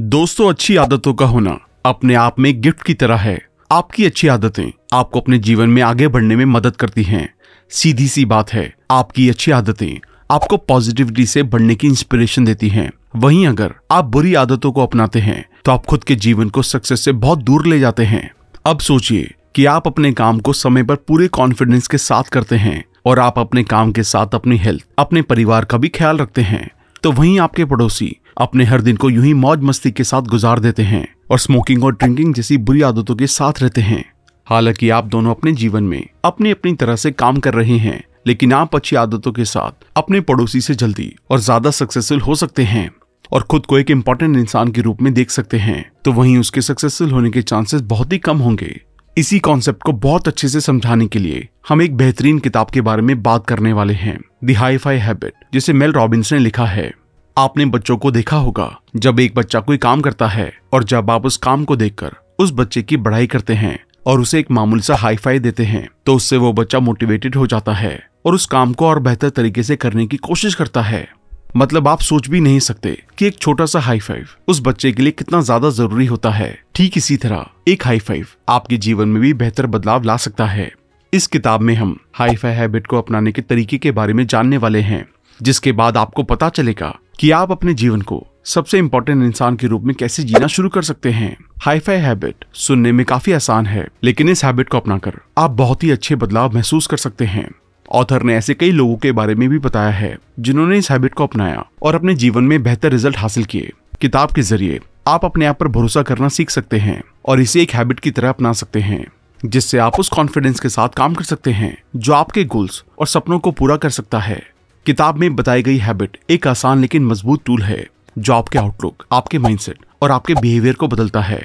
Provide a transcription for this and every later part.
दोस्तों अच्छी आदतों का होना अपने आप में गिफ्ट की तरह है आपकी अच्छी आदतें आपको अपने जीवन में आगे बढ़ने में मदद करती हैं सीधी सी बात है आपकी अच्छी आदतें आपको पॉजिटिविटी से बढ़ने की इंस्पिरेशन देती हैं वहीं अगर आप बुरी आदतों को अपनाते हैं तो आप खुद के जीवन को सक्सेस से बहुत दूर ले जाते हैं अब सोचिए कि आप अपने काम को समय पर पूरे कॉन्फिडेंस के साथ करते हैं और आप अपने काम के साथ अपनी हेल्थ अपने परिवार का भी ख्याल रखते हैं तो वहीं आपके पड़ोसी अपने हर दिन को यूं ही मौज मस्ती के साथ गुजार देते हैं और स्मोकिंग और ड्रिंकिंग जैसी बुरी आदतों के साथ रहते हैं हालांकि आप दोनों अपने जीवन में अपनी अपनी तरह से काम कर रहे हैं लेकिन आप अच्छी आदतों के साथ अपने पड़ोसी से जल्दी और ज्यादा सक्सेसफुल हो सकते हैं और खुद को एक इम्पोर्टेंट इंसान के रूप में देख सकते हैं तो वहीं उसके सक्सेसफुल होने के चांसेस बहुत ही कम होंगे इसी कॉन्सेप्ट को बहुत अच्छे से समझाने के लिए हम एक बेहतरीन किताब के बारे में बात करने वाले हैं दी हाई फाई हैबिट जिसे मेल रॉबिन्स ने लिखा है आपने बच्चों को देखा होगा जब एक बच्चा कोई काम करता है और जब आप उस काम को देखकर उस बच्चे की बढ़ाई करते हैं और उसे एक मामूल सा फाई देते हैं तो उससे वो बच्चा मोटिवेटेड हो जाता है और उस काम को और बेहतर तरीके से करने की कोशिश करता है मतलब आप सोच भी नहीं सकते कि एक छोटा सा हाई फाइव उस बच्चे के लिए कितना ज्यादा जरूरी होता है ठीक इसी तरह एक हाई फाइव आपके जीवन में भी बेहतर बदलाव ला सकता है इस किताब में हम हाई फाई हैबिट को अपनाने के तरीके के बारे में जानने वाले हैं जिसके बाद आपको पता चलेगा कि आप अपने जीवन को सबसे इंपॉर्टेंट इंसान के रूप में कैसे जीना शुरू कर सकते हैं हाईफाई हैबिट सुनने में काफी आसान है लेकिन इस हैबिट को अपनाकर आप बहुत ही अच्छे बदलाव महसूस कर सकते हैं ऑथर ने ऐसे कई लोगों के बारे में भी बताया है जिन्होंने इस हैबिट को अपनाया और अपने जीवन में बेहतर रिजल्ट हासिल किए किताब के जरिए आप अपने आप पर भरोसा करना सीख सकते हैं और इसे एक हैबिट की तरह अपना सकते हैं जिससे आप उस कॉन्फिडेंस के साथ काम कर सकते हैं जो आपके गोल्स और सपनों को पूरा कर सकता है किताब में बताई गई हैबिट एक आसान लेकिन मजबूत टूल है जो आपके आउटलुक आपके माइंडसेट और आपके बिहेवियर को बदलता है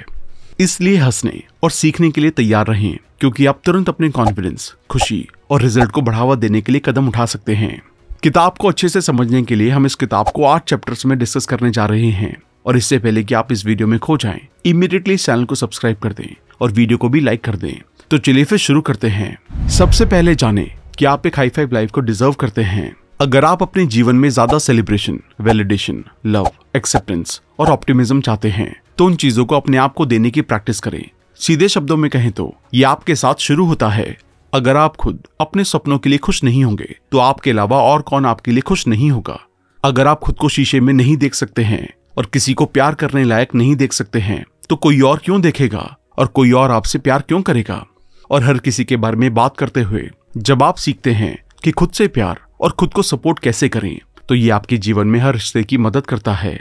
इसलिए हंसने और सीखने के लिए तैयार रहें क्योंकि आप तुरंत अपने कॉन्फिडेंस खुशी और रिजल्ट को बढ़ावा देने के लिए कदम उठा सकते हैं किताब को अच्छे से समझने के लिए हम इस किताब को आठ चैप्टर्स में डिस्कस करने जा रहे हैं और इससे पहले कि आप इस वीडियो में खो जाएं इमीडिएटली चैनल को सब्सक्राइब कर दें और वीडियो को भी लाइक कर दें तो चलिए फिर शुरू करते हैं सबसे पहले जाने कि आप एक हाई फाइव लाइफ को डिजर्व करते हैं अगर आप अपने जीवन में ज्यादा सेलिब्रेशन वैलिडेशन लव एक्सेप्टेंस और ऑप्टिमिज्म चाहते हैं तो उन चीजों को अपने आप को देने की प्रैक्टिस करें सीधे शब्दों में कहें तो ये आपके साथ शुरू होता है अगर आप खुद अपने सपनों के लिए खुश नहीं होंगे तो आपके अलावा और कौन आपके लिए खुश नहीं होगा अगर आप खुद को शीशे में नहीं देख सकते हैं और किसी को प्यार करने लायक नहीं देख सकते हैं तो कोई और क्यों देखेगा और कोई और आपसे प्यार क्यों करेगा और हर किसी के बारे में बात करते हुए जब आप सीखते हैं कि खुद से प्यार और खुद को सपोर्ट कैसे करें तो ये आपके जीवन में हर रिश्ते की मदद करता है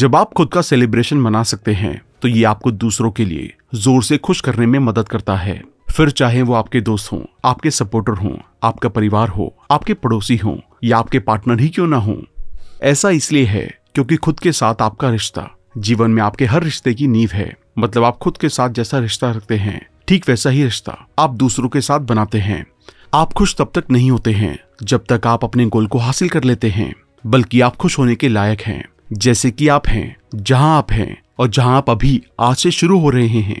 जब आप खुद का सेलिब्रेशन मना सकते हैं तो ये आपको दूसरों के लिए जोर से खुश करने में मदद करता है फिर चाहे वो आपके दोस्त हों आपके सपोर्टर हों आपका परिवार हो आपके पड़ोसी हों या आपके पार्टनर ही क्यों ना हो ऐसा इसलिए है क्योंकि खुद के साथ आपका रिश्ता जीवन में आपके हर रिश्ते की नींव है मतलब आप खुद के साथ जैसा रिश्ता रखते हैं ठीक वैसा ही रिश्ता आप दूसरों के साथ बनाते हैं आप खुश तब तक नहीं होते हैं जब तक आप अपने गोल को हासिल कर लेते हैं बल्कि आप खुश होने के लायक हैं जैसे कि आप हैं जहां आप हैं और जहां आप अभी आज से शुरू हो रहे हैं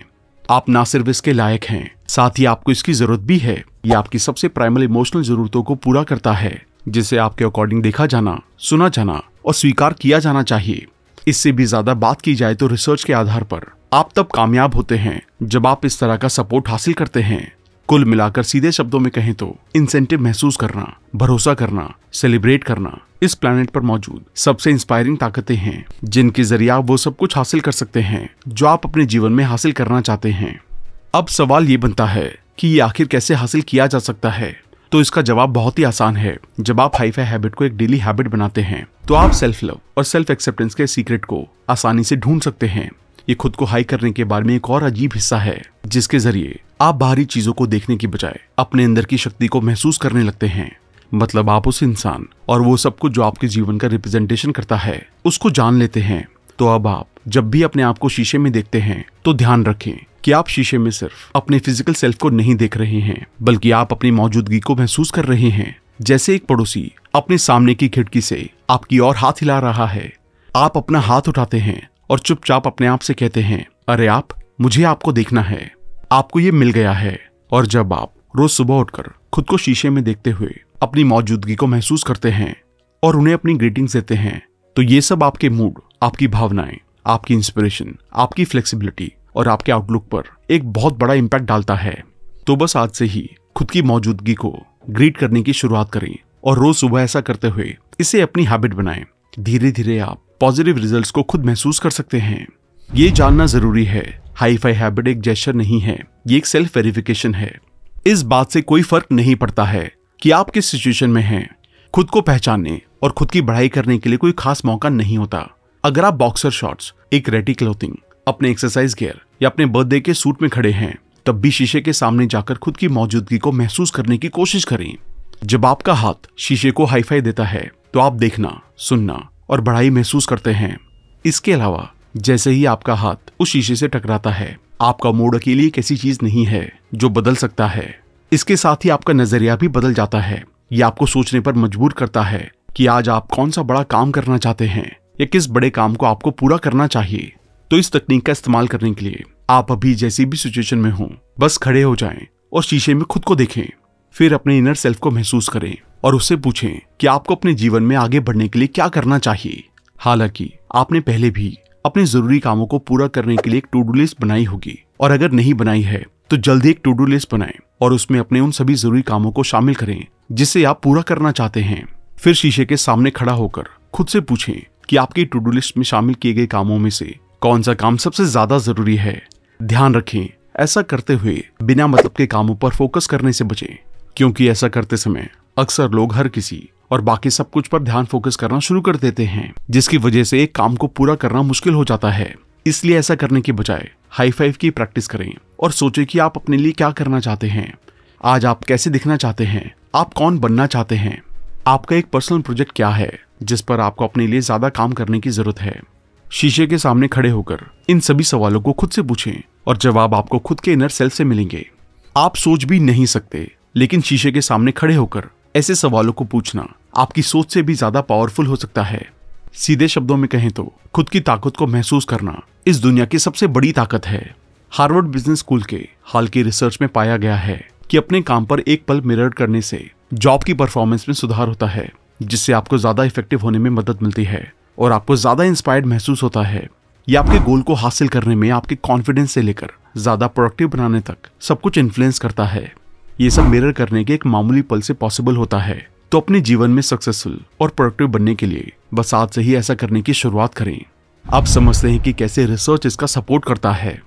आप ना सिर्फ इसके लायक हैं साथ ही आपको इसकी जरूरत भी है ये आपकी सबसे प्राइमल इमोशनल जरूरतों को पूरा करता है जिसे आपके अकॉर्डिंग देखा जाना सुना जाना और स्वीकार किया जाना चाहिए इससे भी ज्यादा बात की जाए तो रिसर्च के आधार पर आप तब कामयाब होते हैं जब आप इस तरह का सपोर्ट हासिल करते हैं कुल मिलाकर सीधे शब्दों में कहें तो इंसेंटिव महसूस करना भरोसा करना सेलिब्रेट करना इस प्लेनेट पर मौजूद सबसे इंस्पायरिंग ताकतें हैं जिनके जरिए आप वो सब कुछ हासिल कर सकते हैं जो आप अपने जीवन में हासिल करना चाहते हैं अब सवाल ये बनता है कि ये आखिर कैसे हासिल किया जा सकता है तो इसका जवाब बहुत ही आसान है जब आप हाई हैबिट को एक डेली हैबिट बनाते हैं तो आप सेल्फ लव और सेल्फ एक्सेप्टेंस के सीक्रेट को आसानी से ढूंढ सकते हैं ये खुद को हाई करने के बारे में एक और अजीब हिस्सा है जिसके जरिए आप बाहरी चीजों को देखने की बजाय अपने अंदर की शक्ति को महसूस करने लगते हैं मतलब आप उस इंसान और वो सब कुछ जो आपके जीवन का रिप्रेजेंटेशन करता है उसको जान लेते हैं तो अब आप जब भी अपने आप को शीशे में देखते हैं तो ध्यान रखें कि आप शीशे में सिर्फ अपने फिजिकल सेल्फ को नहीं देख रहे हैं बल्कि आप अपनी मौजूदगी को महसूस कर रहे हैं जैसे एक पड़ोसी अपने सामने की खिड़की से आपकी और हाथ हिला रहा है आप अपना हाथ उठाते हैं और चुपचाप अपने आप से कहते हैं अरे आप मुझे आपको देखना है आपको ये मिल गया है और जब आप रोज सुबह उठकर खुद को शीशे में देखते हुए अपनी मौजूदगी को महसूस करते हैं और उन्हें अपनी ग्रीटिंग्स देते हैं तो ये सब आपके मूड आपकी भावनाएं आपकी इंस्पिरेशन आपकी फ्लेक्सिबिलिटी और आपके आउटलुक पर एक बहुत बड़ा इम्पैक्ट डालता है तो बस आज से ही खुद की मौजूदगी को ग्रीट करने की शुरुआत करें और रोज सुबह ऐसा करते हुए इसे अपनी हैबिट बनाएं धीरे धीरे आप पॉजिटिव रिजल्ट्स को खुद महसूस कर सकते हैं ये जानना जरूरी है हाई फाई हैबिट एक जेस्टर नहीं है ये एक सेल्फ वेरिफिकेशन है इस बात से कोई फर्क नहीं पड़ता है कि आप किस सिचुएशन में हैं खुद को पहचानने और खुद की बढ़ाई करने के लिए कोई खास मौका नहीं होता अगर आप बॉक्सर शॉर्ट्स एक रेटी क्लोथिंग अपने एक्सरसाइज गियर या अपने बर्थडे के सूट में खड़े हैं तब भी शीशे के सामने जाकर खुद की मौजूदगी को महसूस करने की कोशिश करें जब आपका हाथ शीशे को हाईफाई देता है तो आप देखना सुनना और बढ़ाई महसूस करते हैं इसके अलावा जैसे ही आपका हाथ उस शीशे से टकराता है आपका मूड अकेली एक ऐसी चीज नहीं है जो बदल सकता है इसके साथ ही आपका नजरिया भी बदल जाता है ये आपको सोचने पर मजबूर करता है कि आज आप कौन सा बड़ा काम करना चाहते हैं या किस बड़े काम को आपको पूरा करना चाहिए तो इस तकनीक का इस्तेमाल करने के लिए आप अभी जैसी भी सिचुएशन में हो बस खड़े हो जाएं और शीशे में खुद को देखें फिर अपने इनर सेल्फ को महसूस करें और उससे पूछें कि आपको अपने जीवन में आगे बढ़ने के लिए क्या करना चाहिए हालांकि आपने पहले भी अपने जरूरी कामों को पूरा करने के लिए एक टू डू लिस्ट बनाई होगी और अगर नहीं बनाई है तो जल्दी एक टू डू लिस्ट बनाए और उसमें अपने उन सभी जरूरी कामों को शामिल करें जिसे आप पूरा करना चाहते हैं फिर शीशे के सामने खड़ा होकर खुद से पूछें कि आपकी टू डू लिस्ट में शामिल किए गए कामों में से कौन सा काम सबसे ज्यादा जरूरी है ध्यान रखें ऐसा करते हुए बिना मतलब के कामों पर फोकस करने से बचें क्योंकि ऐसा करते समय अक्सर लोग हर किसी और बाकी सब कुछ पर ध्यान फोकस करना शुरू कर देते हैं जिसकी वजह से एक काम को पूरा करना मुश्किल हो जाता है इसलिए ऐसा करने के बजाय हाई फाइव की प्रैक्टिस करें और सोचें कि आप अपने लिए क्या करना चाहते हैं आज आप कैसे दिखना चाहते हैं आप कौन बनना चाहते हैं आपका एक पर्सनल प्रोजेक्ट क्या है जिस पर आपको अपने लिए ज्यादा काम करने की जरूरत है शीशे के सामने खड़े होकर इन सभी सवालों को खुद से पूछें और जवाब आपको खुद के इनर सेल्फ से मिलेंगे आप सोच भी नहीं सकते लेकिन शीशे के सामने खड़े होकर ऐसे सवालों को पूछना आपकी सोच से भी ज्यादा पावरफुल हो सकता है सीधे शब्दों में कहें तो खुद की ताकत को महसूस करना इस दुनिया की सबसे बड़ी ताकत है हार्वर्ड बिजनेस स्कूल के हाल की रिसर्च में पाया गया है कि अपने काम पर एक पल मिरर करने से जॉब की परफॉर्मेंस में सुधार होता है जिससे आपको ज्यादा इफेक्टिव होने में मदद मिलती है और आपको ज्यादा इंस्पायर्ड महसूस होता है ये आपके गोल को हासिल करने में आपके कॉन्फिडेंस से लेकर ज्यादा प्रोडक्टिव बनाने तक सब कुछ इन्फ्लुएंस करता है ये सब मिरर करने के एक मामूली पल से पॉसिबल होता है तो अपने जीवन में सक्सेसफुल और प्रोडक्टिव बनने के लिए बस आज से ही ऐसा करने की शुरुआत करें आप समझते हैं कि कैसे रिसर्च इसका सपोर्ट करता है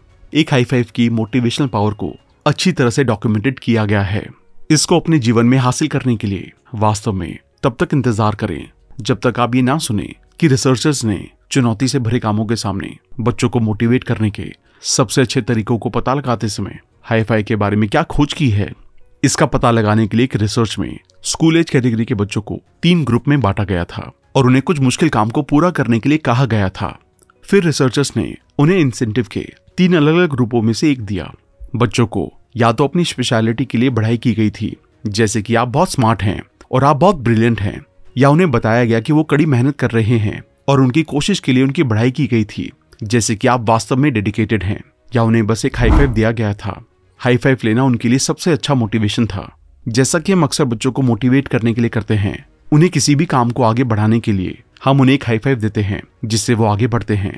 एक हाई फाइव की मोटिवेशनल पावर को अच्छी तरह से डॉक्यूमेंटेड किया गया है इसको अपने जीवन में हासिल करने के लिए वास्तव में तब तक इंतजार करें जब तक आप ये ना सुने कि रिसर्चर्स ने चुनौती से भरे कामों के सामने बच्चों को मोटिवेट करने के सबसे अच्छे तरीकों को पता लगाते समय हाई फाई के बारे में क्या खोज की है इसका पता लगाने के लिए एक रिसर्च में स्कूल एज कैटेगरी के बच्चों को तीन ग्रुप में बांटा गया था और उन्हें कुछ मुश्किल काम को पूरा करने के लिए कहा गया था फिर रिसर्चर्स ने उन्हें इंसेंटिव के तीन अलग अलग ग्रुपों में से एक दिया बच्चों को या तो अपनी स्पेशलिटी के लिए बढ़ाई की गई थी जैसे कि आप बहुत स्मार्ट हैं और आप बहुत ब्रिलियंट हैं या उन्हें बताया गया कि वो कड़ी मेहनत कर रहे हैं और उनकी कोशिश के लिए उनकी बढ़ाई की गई थी जैसे कि आप वास्तव में डेडिकेटेड हैं या उन्हें बस एक हाई फाइव दिया गया था हाई फाइव लेना उनके लिए सबसे अच्छा मोटिवेशन था जैसा कि हम अक्सर बच्चों को मोटिवेट करने के लिए करते हैं उन्हें किसी भी काम को आगे बढ़ाने के लिए हम उन्हें एक हाई फाइव देते हैं जिससे वो आगे बढ़ते हैं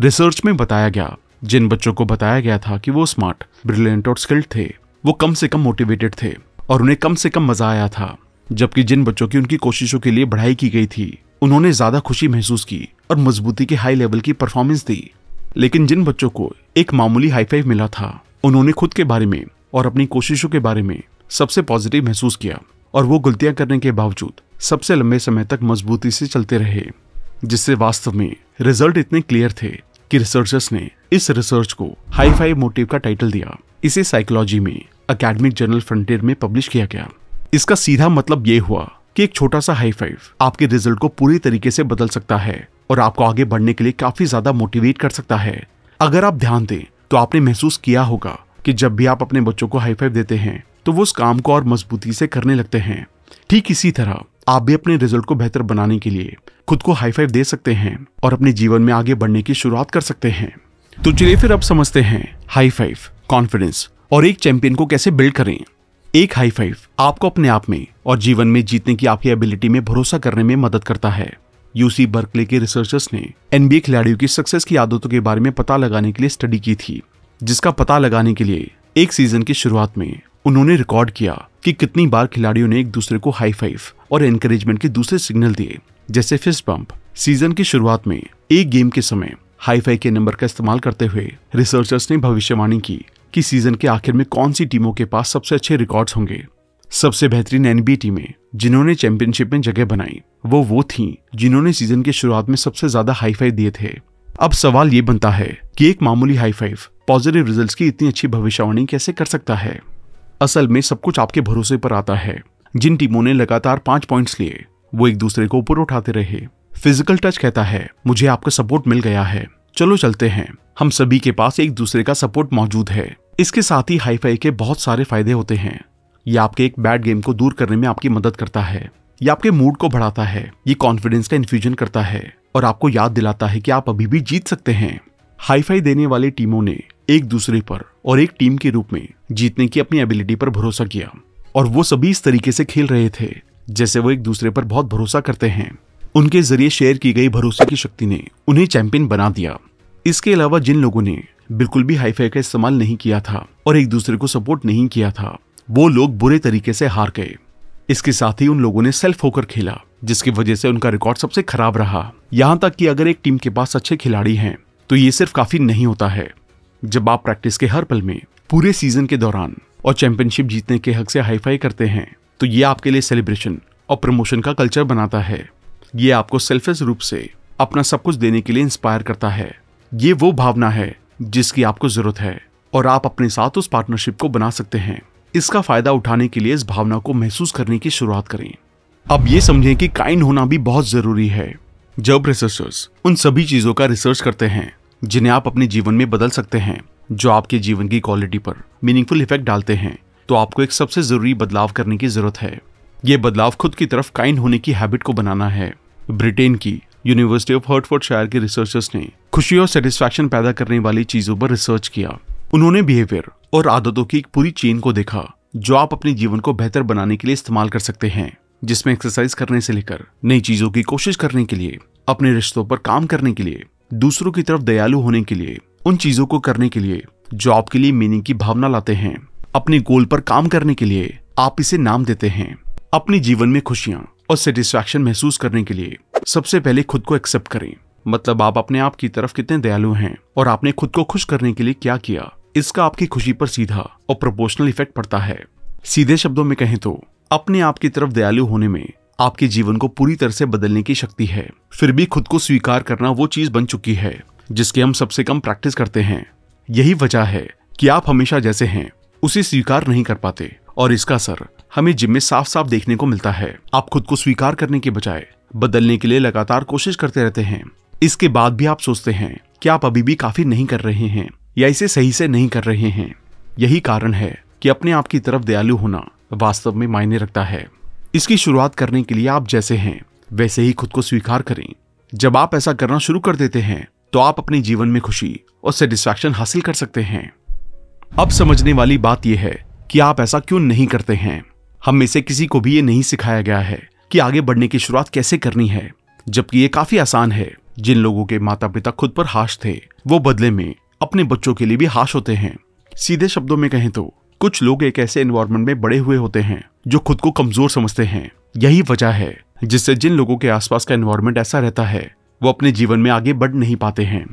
रिसर्च में बताया गया जिन बच्चों को बताया गया था कि वो स्मार्ट ब्रिलियंट और स्किल्ड थे वो कम से कम मोटिवेटेड थे और उन्हें कम से कम मजा आया था जबकि जिन बच्चों की उनकी कोशिशों के लिए बढ़ाई की गई थी उन्होंने ज्यादा खुशी महसूस की और मजबूती के हाई लेवल की परफॉर्मेंस दी लेकिन जिन बच्चों को एक मामूली हाई फाइव मिला था उन्होंने खुद के बारे में और अपनी कोशिशों के बारे में सबसे पॉजिटिव महसूस किया और वो गलतियां करने के बावजूद सबसे लंबे समय तक मजबूती से चलते रहे जिससे वास्तव में रिजल्ट इतने क्लियर थे कि रिसर्चर्स ने इस रिसर्च को हाई फाइव मोटिव का टाइटल दिया इसे साइकोलॉजी में अकेडमिक जर्नल फ्रंटियर में पब्लिश किया गया इसका सीधा मतलब ये हुआ कि एक छोटा सा हाई फाइव आपके रिजल्ट को पूरी तरीके से बदल सकता है और आपको आगे बढ़ने के लिए काफी ज्यादा मोटिवेट कर सकता है अगर आप ध्यान दें तो आपने महसूस किया होगा कि जब भी आप अपने बच्चों को हाई फाइव देते हैं तो वो उस काम को और मजबूती से करने लगते हैं ठीक इसी तरह आप भी अपने रिजल्ट को बेहतर बनाने के लिए खुद को हाई फाइव दे सकते हैं और अपने जीवन में आगे बढ़ने की शुरुआत कर सकते हैं तो चलिए फिर अब समझते हैं हाई फाइव कॉन्फिडेंस और एक चैंपियन को कैसे बिल्ड करें एक हाई फाइव आपको अपने आप में और जीवन में जीतने की आपकी एबिलिटी में भरोसा करने में मदद करता है यूसी बर्कले के रिसर्चर्स ने एनबीए खिलाड़ियों की सक्सेस की आदतों के बारे में पता लगाने के लिए स्टडी की थी जिसका पता लगाने के लिए एक सीजन की शुरुआत में उन्होंने रिकॉर्ड किया कि कितनी बार खिलाड़ियों ने एक दूसरे को हाई फाइव और एनकरेजमेंट के दूसरे सिग्नल दिए जैसे फिस्ट पंप सीजन की शुरुआत में एक गेम के समय हाई फाइव के नंबर का इस्तेमाल करते हुए रिसर्चर्स ने भविष्यवाणी की कि सीजन के आखिर में कौन सी टीमों के पास सबसे अच्छे रिकॉर्ड्स होंगे सबसे बेहतरीन एनबी टीमें जिन्होंने चैंपियनशिप में जगह बनाई वो वो थी जिन्होंने सीजन के शुरुआत में सबसे ज्यादा हाई फाइव दिए थे अब सवाल ये बनता है कि एक मामूली हाई फाइव पॉजिटिव रिजल्ट्स की इतनी अच्छी भविष्यवाणी कैसे कर सकता है असल में सब कुछ आपके भरोसे पर आता है जिन टीमों ने लगातार पांच पॉइंट्स लिए वो एक दूसरे को ऊपर उठाते रहे फिजिकल टच कहता है मुझे आपका सपोर्ट मिल गया है चलो चलते हैं हम सभी के पास एक दूसरे का सपोर्ट मौजूद है इसके साथ ही हाई फाई के बहुत सारे फायदे होते हैं ये आपके एक बैड गेम को दूर करने में आपकी मदद करता है ये आपके मूड को बढ़ाता है ये कॉन्फिडेंस का इन्फ्यूजन करता है और आपको याद दिलाता है कि आप अभी भी जीत सकते हैं हाईफाई देने वाली टीमों ने एक दूसरे पर और एक टीम के रूप में जीतने की अपनी एबिलिटी पर भरोसा किया और वो सभी इस तरीके से खेल रहे थे जैसे वो एक दूसरे पर बहुत भरोसा करते हैं उनके जरिए शेयर की गई भरोसे की शक्ति ने उन्हें चैंपियन बना दिया इसके अलावा जिन लोगों ने बिल्कुल भी हाईफाई का इस्तेमाल नहीं किया था और एक दूसरे को सपोर्ट नहीं किया था वो लोग बुरे तरीके से हार गए इसके साथ ही उन लोगों ने सेल्फ होकर खेला जिसकी वजह से उनका रिकॉर्ड सबसे खराब रहा यहां तक कि अगर एक टीम के पास अच्छे खिलाड़ी हैं तो ये सिर्फ काफी नहीं होता है जब आप प्रैक्टिस के हर पल में पूरे सीजन के दौरान और चैंपियनशिप जीतने के हक से हाईफाई करते हैं तो ये आपके लिए सेलिब्रेशन और प्रमोशन का कल्चर बनाता है ये आपको सेल्फिश रूप से अपना सब कुछ देने के लिए इंस्पायर करता है ये वो भावना है जिसकी आपको जरूरत है और आप अपने साथ उस पार्टनरशिप को बना सकते हैं इसका फायदा उठाने के लिए इस भावना को महसूस करने की शुरुआत करें अब ये समझें कि काइंड होना भी बहुत जरूरी है जब रिसर्चर्स उन सभी चीजों का रिसर्च करते हैं जिन्हें आप अपने जीवन में बदल सकते हैं जो आपके जीवन की क्वालिटी पर मीनिंगफुल इफेक्ट डालते हैं तो आपको एक सबसे जरूरी बदलाव करने की जरूरत है ये बदलाव खुद की तरफ काइंड होने की हैबिट को बनाना है ब्रिटेन की यूनिवर्सिटी ऑफ हर्टफोर्ड शायर के रिसर्चर्स ने खुशी और सेटिस्फेक्शन पैदा करने वाली चीजों पर रिसर्च किया उन्होंने बिहेवियर और आदतों की एक पूरी चेन को देखा जो आप अपने जीवन को बेहतर बनाने के लिए इस्तेमाल कर सकते हैं जिसमें एक्सरसाइज करने से लेकर नई चीजों की कोशिश करने के लिए अपने रिश्तों पर काम करने के लिए दूसरों की तरफ दयालु होने के लिए उन चीजों को करने के लिए जो आपके लिए मीनिंग की भावना लाते हैं अपने गोल पर काम करने के लिए आप इसे नाम देते हैं अपने जीवन में खुशियां और सेटिस्फैक्शन महसूस करने के लिए सबसे पहले खुद को एक्सेप्ट करें मतलब आप अपने आप की तरफ कितने दयालु हैं और आपने खुद को खुश करने के लिए क्या किया इसका आपकी खुशी पर सीधा और प्रोपोर्शनल इफेक्ट पड़ता है सीधे शब्दों में कहें तो अपने आप की तरफ दयालु होने में आपके जीवन को पूरी तरह से बदलने की शक्ति है फिर भी खुद को स्वीकार करना वो चीज बन चुकी है जिसके हम सबसे कम प्रैक्टिस करते हैं यही वजह है कि आप हमेशा जैसे हैं उसे स्वीकार नहीं कर पाते और इसका असर हमें जिम में साफ साफ देखने को मिलता है आप खुद को स्वीकार करने के बजाय बदलने के लिए लगातार कोशिश करते रहते हैं इसके बाद भी आप सोचते हैं कि आप अभी भी काफी नहीं कर रहे हैं या इसे सही से नहीं कर रहे हैं यही कारण है कि अपने आप की तरफ दयालु होना वास्तव में मायने रखता है इसकी शुरुआत करने के लिए आप जैसे हैं वैसे ही खुद को स्वीकार करें जब आप ऐसा करना शुरू कर देते हैं तो आप अपने जीवन में खुशी और सेटिस्फैक्शन हासिल कर सकते हैं अब समझने वाली बात यह है कि आप ऐसा क्यों नहीं करते हैं हम में से किसी को भी ये नहीं सिखाया गया है कि आगे बढ़ने की शुरुआत कैसे करनी है जबकि ये काफी आसान है जिन लोगों के माता पिता खुद पर हाश थे वो बदले में अपने बच्चों के लिए भी हाश होते हैं सीधे शब्दों में कहें तो कुछ लोग एक ऐसे एनवायरमेंट में बड़े हुए होते हैं जो खुद को कमजोर समझते हैं यही वजह है जिससे जिन लोगों के आसपास का एनवायरमेंट ऐसा रहता है वो अपने जीवन में आगे बढ़ नहीं पाते हैं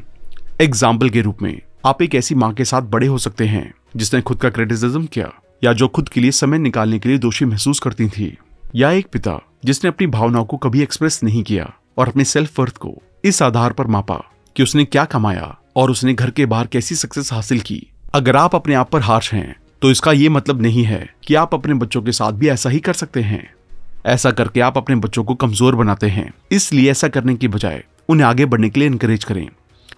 एग्जाम्पल के रूप में आप एक ऐसी माँ के साथ बड़े हो सकते हैं जिसने खुद का क्रिटिसिज्म किया या जो खुद के लिए समय निकालने के लिए दोषी महसूस करती थी या एक पिता जिसने अपनी भावनाओं को कभी एक्सप्रेस नहीं किया और अपने सेल्फ वर्थ को इस आधार पर मापा कि उसने क्या कमाया और उसने घर के बाहर कैसी सक्सेस हासिल की अगर आप अपने आप पर हार्श हैं तो इसका ये मतलब नहीं है कि आप अपने बच्चों के साथ भी ऐसा ही कर सकते हैं ऐसा करके आप अपने बच्चों को कमजोर बनाते हैं इसलिए ऐसा करने की बजाय उन्हें आगे बढ़ने के लिए इनकरेज करें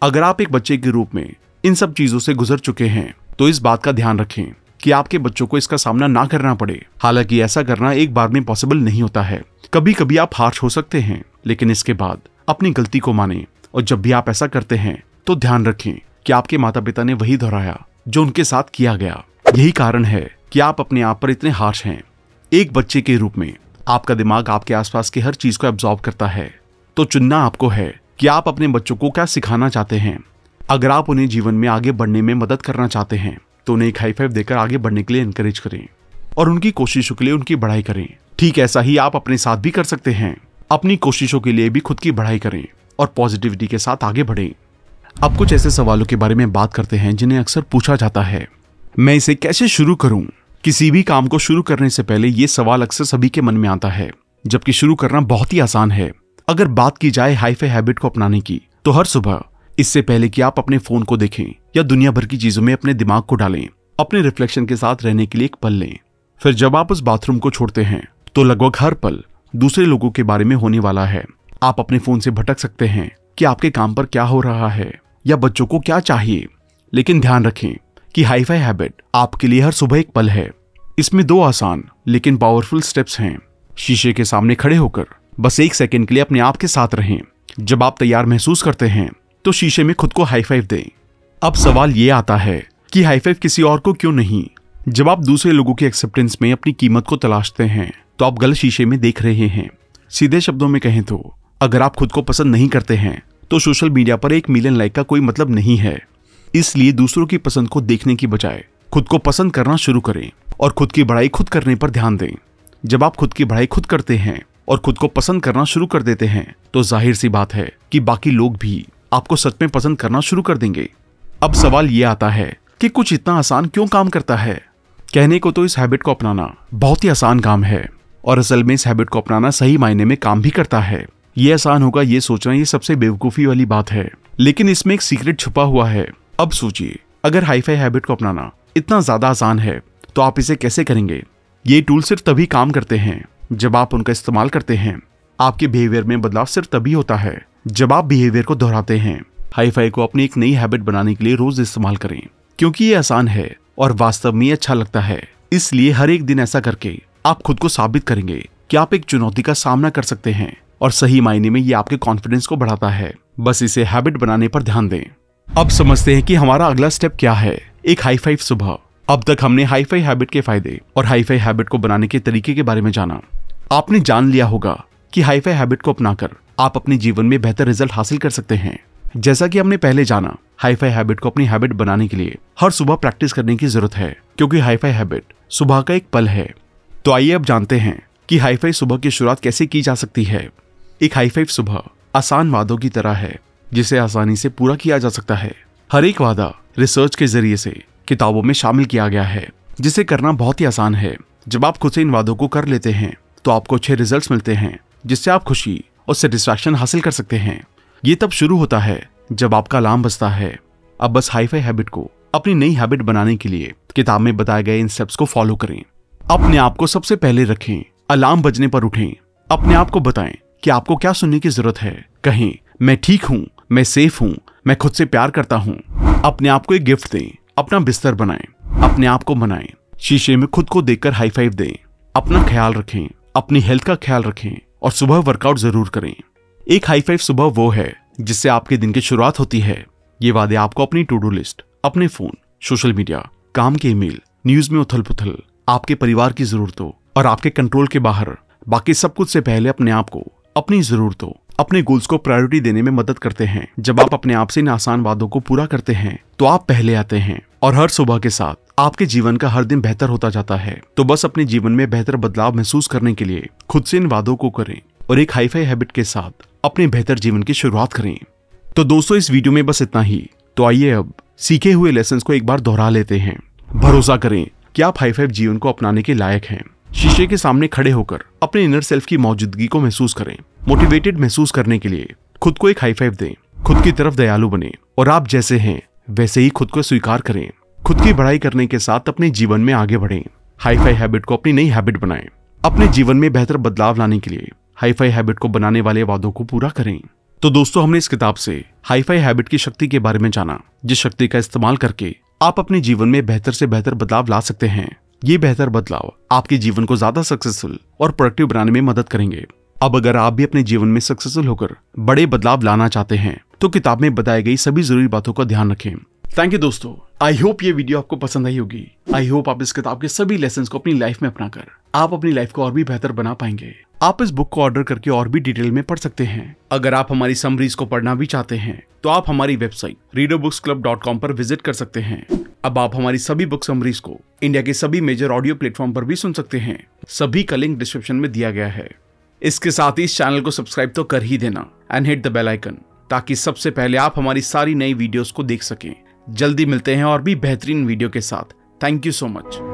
अगर आप एक बच्चे के रूप में इन सब चीजों से गुजर चुके हैं तो इस बात का ध्यान रखें कि आपके बच्चों को इसका सामना ना करना पड़े हालांकि ऐसा करना एक बार में पॉसिबल नहीं होता है कभी कभी आप हार्श हो सकते हैं लेकिन इसके बाद अपनी गलती को माने और जब भी आप ऐसा करते हैं तो ध्यान रखें कि आपके माता पिता ने वही दोहराया जो उनके साथ किया गया यही कारण है कि आप अपने आप पर इतने हार्श हैं एक बच्चे के रूप में आपका दिमाग आपके आसपास की हर चीज को एब्जॉर्ब करता है तो चुनना आपको है कि आप अपने बच्चों को क्या सिखाना चाहते हैं अगर आप उन्हें जीवन में आगे बढ़ने में मदद करना चाहते हैं तो उन्हें एक हाई फाइव देकर आगे बढ़ने के लिए इनकरेज करें और उनकी कोशिशों के लिए उनकी बढ़ाई करें ठीक ऐसा ही आप अपने साथ भी कर सकते हैं अपनी कोशिशों के लिए भी खुद की बढ़ाई करें और पॉजिटिविटी के साथ आगे बढ़ें अब कुछ ऐसे सवालों के बारे में बात करते हैं जिन्हें अक्सर पूछा जाता है मैं इसे कैसे शुरू करूं किसी भी काम को शुरू करने से पहले ये सवाल अक्सर सभी के मन में आता है जबकि शुरू करना बहुत ही आसान है अगर बात की जाए हाईफे हैबिट को अपनाने की तो हर सुबह इससे पहले कि आप अपने फोन को देखें या दुनिया भर की चीजों में अपने दिमाग को डालें अपने रिफ्लेक्शन के साथ रहने के लिए एक पल लें फिर जब आप उस बाथरूम को छोड़ते हैं तो लगभग हर पल दूसरे लोगों के बारे में होने वाला है आप अपने फोन से भटक सकते हैं कि आपके काम पर क्या हो रहा है या बच्चों को क्या चाहिए लेकिन ध्यान रखें कि हाईफाई हैबिट आपके लिए हर सुबह एक पल है इसमें दो आसान लेकिन पावरफुल स्टेप्स हैं शीशे के सामने खड़े होकर बस एक सेकेंड के लिए अपने आप के साथ रहें जब आप तैयार महसूस करते हैं तो शीशे में खुद को हाई फाइव दें अब सवाल ये आता है कि हाई फाइव किसी और को क्यों नहीं जब आप दूसरे लोगों की एक्सेप्टेंस में अपनी कीमत को तलाशते हैं तो आप गलत शीशे में देख रहे हैं सीधे शब्दों में कहें तो अगर आप खुद को पसंद नहीं करते हैं तो सोशल मीडिया पर एक मिलियन लाइक का कोई मतलब नहीं है इसलिए दूसरों की पसंद को देखने की बजाय खुद को पसंद करना शुरू करें और खुद की बढ़ाई खुद करने पर ध्यान दें जब आप खुद की बढ़ाई खुद करते हैं और खुद को पसंद करना शुरू कर देते हैं तो जाहिर सी बात है कि बाकी लोग भी आपको सच में पसंद करना शुरू कर देंगे अब सवाल ये आता है कि कुछ इतना आसान क्यों काम करता है कहने को तो इस हैबिट को अपनाना बहुत ही आसान काम है और असल में इस हैबिट को अपनाना सही मायने में काम भी करता है ये आसान होगा ये सोचना ये सबसे बेवकूफ़ी वाली बात है लेकिन इसमें एक सीक्रेट छुपा हुआ है अब सोचिए अगर हाईफाई हैबिट को अपनाना इतना ज़्यादा आसान है तो आप इसे कैसे करेंगे ये टूल सिर्फ तभी काम करते हैं जब आप उनका इस्तेमाल करते हैं आपके बिहेवियर में बदलाव सिर्फ तभी होता है जब आप बिहेवियर को दोहराते हैं हाईफाई को अपनी एक नई हैबिट बनाने के लिए रोज इस्तेमाल करें क्योंकि ये आसान है और वास्तव में अच्छा लगता है इसलिए हर एक दिन ऐसा करके आप खुद को साबित करेंगे कि आप एक चुनौती का सामना कर सकते हैं और सही मायने में ये आपके कॉन्फिडेंस को बढ़ाता है बस इसे हैबिट बनाने पर ध्यान दें अब समझते हैं कि हमारा अगला स्टेप क्या है एक हाई फाइव सुबह अब तक हमने हाई फाई हैबिट के फायदे और हाई फाई हैबिट को बनाने के तरीके के बारे में जाना आपने जान लिया होगा कि हाई फाई हैबिट को अपनाकर आप अपने जीवन में बेहतर रिजल्ट हासिल कर सकते हैं जैसा कि हमने पहले जाना हाई फाई हैबिट को अपनी हैबिट बनाने के लिए हर सुबह प्रैक्टिस करने की जरूरत है क्योंकि हाई फाई हैबिट सुबह का एक पल है तो आइए अब जानते हैं कि हाई फाई सुबह की शुरुआत कैसे की जा सकती है एक हाई फाइव सुबह आसान वादों की तरह है जिसे आसानी से पूरा किया जा सकता है हर एक वादा रिसर्च के जरिए से किताबों में शामिल किया गया है जिसे करना बहुत ही आसान है जब आप खुद से इन वादों को कर लेते हैं तो आपको अच्छे रिजल्ट्स मिलते हैं जिससे आप खुशी और सेटिस्फैक्शन हासिल कर सकते हैं ये तब शुरू होता है जब आपका अलार्म बजता है अब बस हाईफाई हैबिट को अपनी नई हैबिट बनाने के लिए किताब में बताए गए इन स्टेप्स को फॉलो करें अपने आप को सबसे पहले रखें अलार्म बजने पर उठें अपने आप को बताएं कि आपको क्या सुनने की जरूरत है कहें मैं ठीक हूँ मैं सेफ हूँ मैं खुद से प्यार करता हूँ अपने आप को एक गिफ्ट दें अपना बिस्तर बनाएं अपने आप को मनाएं शीशे में खुद को देखकर हाई फाइव दें अपना ख्याल रखें अपनी हेल्थ का ख्याल रखें और सुबह वर्कआउट जरूर करें एक हाई फाइव सुबह वो है जिससे आपके दिन की शुरुआत होती है ये वादे आपको अपनी टू डू लिस्ट अपने फोन सोशल मीडिया काम के ईमेल न्यूज में उथल पुथल आपके परिवार की जरूरतों और आपके कंट्रोल के बाहर बाकी सब कुछ से पहले अपने आप को अपनी जरूरतों अपने गोल्स को प्रायोरिटी देने में मदद करते हैं जब आप अपने आप से इन आसान वादों को पूरा करते हैं तो आप पहले आते हैं और हर सुबह के साथ आपके जीवन का हर दिन बेहतर होता जाता है तो बस अपने जीवन में बेहतर बदलाव महसूस करने के लिए खुद से इन वादों को करें और एक हाईफाई हैबिट के साथ अपने बेहतर जीवन की शुरुआत करें तो दोस्तों इस वीडियो में बस इतना ही तो आइए अब सीखे हुए लेसन को एक बार दोहरा लेते हैं भरोसा करें कि आप हाई फाइव जीवन को अपनाने के लायक हैं शीशे के सामने खड़े होकर अपने इनर सेल्फ की मौजूदगी को महसूस करें मोटिवेटेड महसूस करने के लिए खुद को एक हाई फाइव दें खुद की तरफ दयालु बने और आप जैसे हैं वैसे ही खुद को स्वीकार करें खुद की बढ़ाई करने के साथ अपने जीवन में आगे बढ़े हाई फाई हैबिट को अपनी नई हैबिट बनाएं अपने जीवन में बेहतर बदलाव लाने के लिए हाई फाई हैबिट को बनाने वाले वादों को पूरा करें तो दोस्तों हमने इस किताब से हाई फाई हैबिट की शक्ति के बारे में जाना जिस शक्ति का इस्तेमाल करके आप अपने जीवन में बेहतर से बेहतर बदलाव ला सकते हैं ये बेहतर बदलाव आपके जीवन को ज्यादा सक्सेसफुल और प्रोडक्टिव बनाने में मदद करेंगे अब अगर आप भी अपने जीवन में सक्सेसफुल होकर बड़े बदलाव लाना चाहते हैं तो किताब में बताई गई सभी जरूरी बातों का ध्यान रखें थैंक यू दोस्तों आई होप ये वीडियो आपको पसंद आई होगी आई होप आप इस किताब के सभी लेसन को अपनी लाइफ में अपना कर आप अपनी लाइफ को और भी बेहतर बना पाएंगे आप इस बुक को ऑर्डर करके और भी डिटेल में पढ़ सकते हैं अगर आप हमारी समरीज को पढ़ना भी चाहते हैं तो आप हमारी website reado books club dot com पर विजिट कर सकते हैं अब आप हमारी सभी बुक समरीज को इंडिया के सभी मेजर ऑडियो प्लेटफॉर्म पर भी सुन सकते हैं सभी का लिंक डिस्क्रिप्शन में दिया गया है इसके साथ ही इस चैनल को सब्सक्राइब तो कर ही देना and hit the bell icon ताकि सबसे पहले आप हमारी सारी नई वीडियोस को देख सकें जल्दी मिलते हैं और भी बेहतरीन वीडियो के साथ थैंक यू सो मच